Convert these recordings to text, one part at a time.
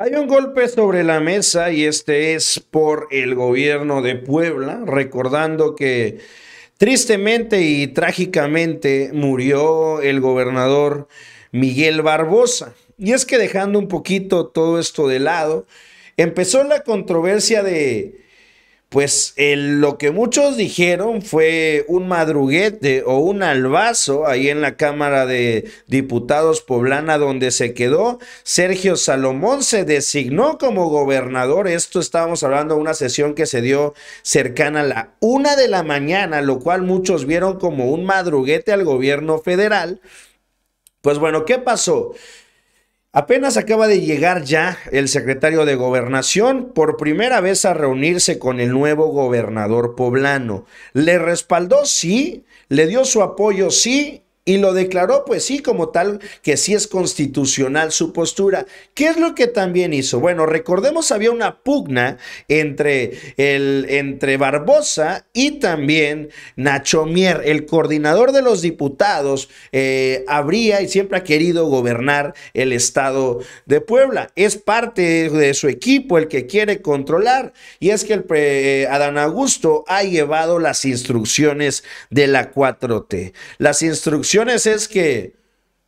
Hay un golpe sobre la mesa y este es por el gobierno de Puebla, recordando que tristemente y trágicamente murió el gobernador Miguel Barbosa. Y es que dejando un poquito todo esto de lado, empezó la controversia de pues lo que muchos dijeron fue un madruguete o un albazo ahí en la Cámara de Diputados poblana donde se quedó. Sergio Salomón se designó como gobernador. Esto estábamos hablando de una sesión que se dio cercana a la una de la mañana, lo cual muchos vieron como un madruguete al gobierno federal. Pues bueno, ¿qué pasó? Apenas acaba de llegar ya el secretario de gobernación por primera vez a reunirse con el nuevo gobernador poblano. Le respaldó, sí, le dio su apoyo, sí, y lo declaró, pues sí, como tal, que sí es constitucional su postura. ¿Qué es lo que también hizo? Bueno, recordemos, había una pugna entre, el, entre Barbosa y también Nacho Mier, el coordinador de los diputados, eh, habría y siempre ha querido gobernar el estado de Puebla. Es parte de su equipo el que quiere controlar y es que el eh, Adán Augusto ha llevado las instrucciones de la 4T. Las instrucciones es que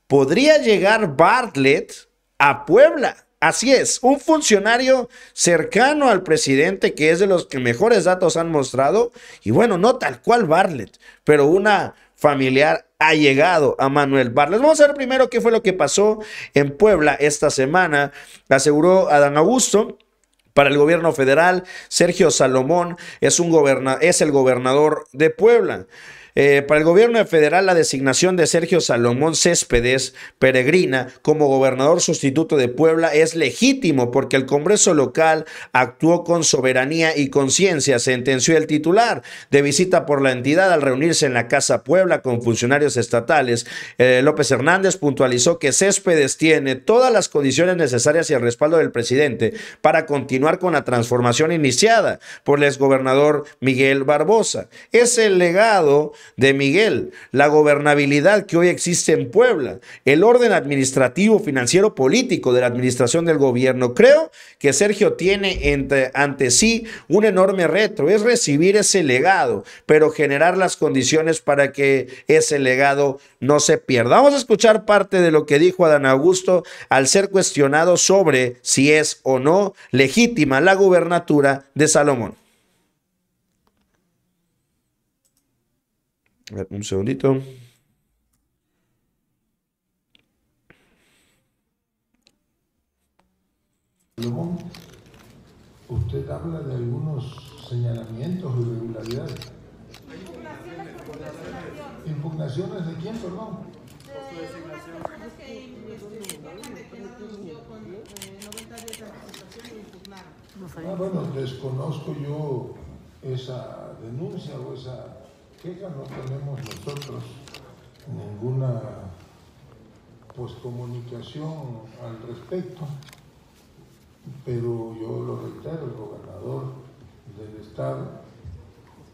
podría llegar Bartlett a Puebla. Así es, un funcionario cercano al presidente que es de los que mejores datos han mostrado, y bueno, no tal cual Bartlett, pero una familiar ha llegado a Manuel Bartlett. Vamos a ver primero qué fue lo que pasó en Puebla esta semana, aseguró Adán Augusto. Para el gobierno federal, Sergio Salomón es, un es el gobernador de Puebla. Eh, para el gobierno federal, la designación de Sergio Salomón Céspedes Peregrina como gobernador sustituto de Puebla es legítimo porque el Congreso local actuó con soberanía y conciencia, sentenció el titular de visita por la entidad al reunirse en la Casa Puebla con funcionarios estatales. Eh, López Hernández puntualizó que Céspedes tiene todas las condiciones necesarias y el respaldo del presidente para continuar con la transformación iniciada por el exgobernador Miguel Barbosa. Es el legado de Miguel, la gobernabilidad que hoy existe en Puebla, el orden administrativo, financiero, político de la administración del gobierno. Creo que Sergio tiene ante sí un enorme reto, es recibir ese legado, pero generar las condiciones para que ese legado no se pierda. Vamos a escuchar parte de lo que dijo Adán Augusto al ser cuestionado sobre si es o no legítima la gubernatura de Salomón. un segundito. Usted habla de algunos señalamientos o irregularidades. ¿Impugnaciones de quién, perdón? Ah, bueno, desconozco yo esa denuncia o esa queja no tenemos nosotros ninguna pues comunicación al respecto, pero yo lo reitero, el gobernador del estado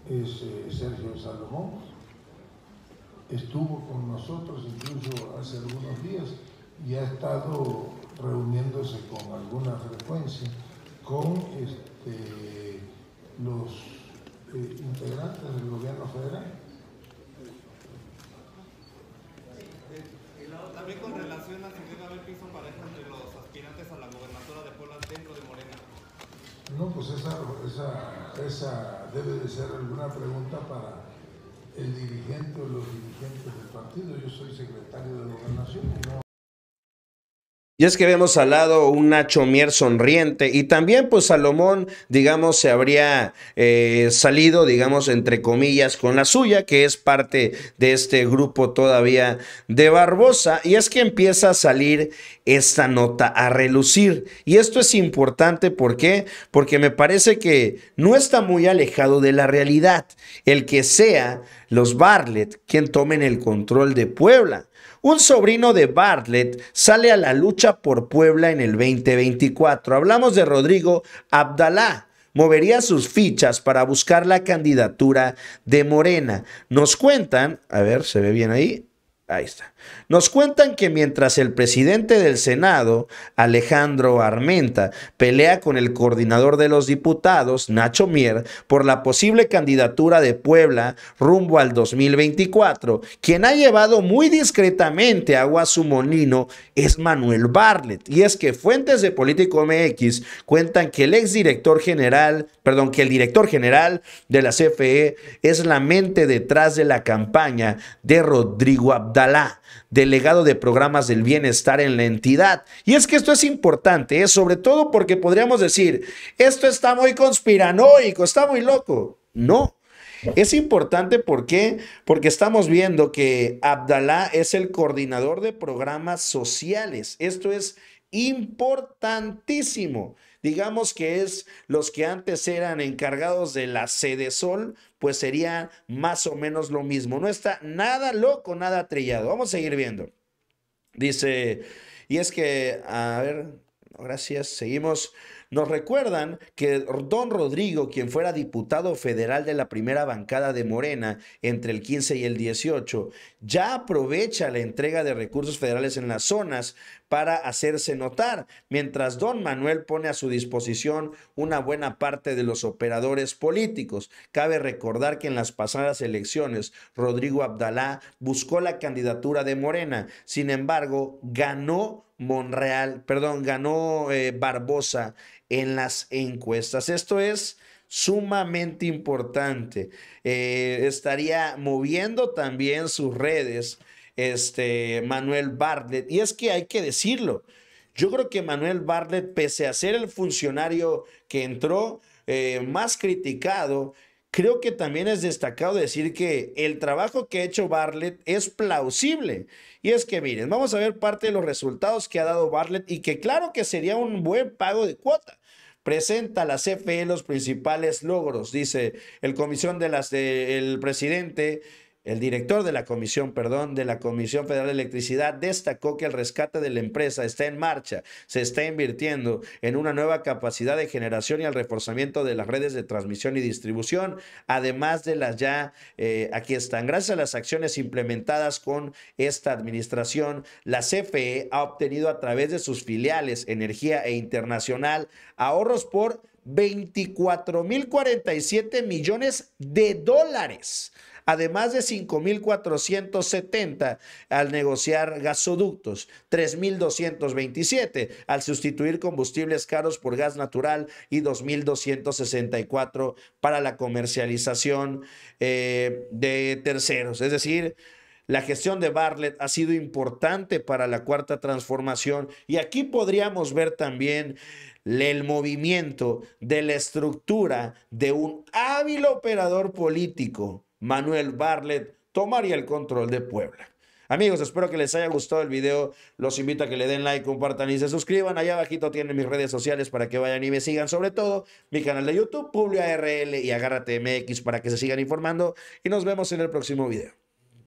es eh, Sergio Salomón, estuvo con nosotros incluso hace algunos días y ha estado reuniéndose con alguna frecuencia con este, los integrantes del gobierno federal. También con relación a si debe haber piso para entre los aspirantes a la gobernatura de Puebla dentro de Morena. No, pues esa, esa, esa debe de ser alguna pregunta para el dirigente o los dirigentes del partido. Yo soy secretario de gobernación y es que vemos al lado un Nacho Mier sonriente y también pues Salomón, digamos, se habría eh, salido, digamos, entre comillas, con la suya, que es parte de este grupo todavía de Barbosa. Y es que empieza a salir esta nota a relucir. Y esto es importante, ¿por qué? Porque me parece que no está muy alejado de la realidad el que sea los Bartlett quien tomen el control de Puebla un sobrino de Bartlett sale a la lucha por Puebla en el 2024. Hablamos de Rodrigo Abdalá. Movería sus fichas para buscar la candidatura de Morena. Nos cuentan, a ver, se ve bien ahí. Ahí está. Nos cuentan que mientras el presidente del Senado, Alejandro Armenta, pelea con el coordinador de los diputados, Nacho Mier, por la posible candidatura de Puebla rumbo al 2024, quien ha llevado muy discretamente agua a su molino es Manuel Bartlett. Y es que fuentes de Político MX cuentan que el exdirector general, perdón, que el director general de la CFE es la mente detrás de la campaña de Rodrigo Abdalá, delegado de programas del bienestar en la entidad. Y es que esto es importante, Es ¿eh? sobre todo porque podríamos decir, esto está muy conspiranoico, está muy loco. No, es importante porque estamos viendo que Abdalá es el coordinador de programas sociales. Esto es importantísimo. Digamos que es los que antes eran encargados de la sede sol, pues sería más o menos lo mismo. No está nada loco, nada trillado. Vamos a seguir viendo. Dice, y es que, a ver, gracias, seguimos. Nos recuerdan que Don Rodrigo, quien fuera diputado federal de la primera bancada de Morena entre el 15 y el 18, ya aprovecha la entrega de recursos federales en las zonas para hacerse notar, mientras Don Manuel pone a su disposición una buena parte de los operadores políticos. Cabe recordar que en las pasadas elecciones, Rodrigo Abdalá buscó la candidatura de Morena, sin embargo, ganó Monreal, perdón, ganó eh, Barbosa en las encuestas. Esto es sumamente importante. Eh, estaría moviendo también sus redes este, Manuel Bartlett. Y es que hay que decirlo. Yo creo que Manuel Bartlett, pese a ser el funcionario que entró eh, más criticado, creo que también es destacado decir que el trabajo que ha hecho Bartlett es plausible. Y es que miren, vamos a ver parte de los resultados que ha dado Bartlett y que claro que sería un buen pago de cuota presenta a la CFE los principales logros, dice el comisión de las del presidente el director de la Comisión, perdón, de la Comisión Federal de Electricidad destacó que el rescate de la empresa está en marcha, se está invirtiendo en una nueva capacidad de generación y al reforzamiento de las redes de transmisión y distribución, además de las ya eh, aquí están. Gracias a las acciones implementadas con esta administración, la CFE ha obtenido a través de sus filiales Energía e Internacional ahorros por 24.047 millones de dólares además de 5.470 al negociar gasoductos, 3.227 al sustituir combustibles caros por gas natural y 2.264 para la comercialización eh, de terceros. Es decir, la gestión de Bartlett ha sido importante para la cuarta transformación y aquí podríamos ver también el movimiento de la estructura de un hábil operador político Manuel Barlet tomaría el control de Puebla. Amigos, espero que les haya gustado el video. Los invito a que le den like, compartan y se suscriban. Allá abajito tienen mis redes sociales para que vayan y me sigan. Sobre todo, mi canal de YouTube, Publio RL y Agárrate MX para que se sigan informando. Y nos vemos en el próximo video.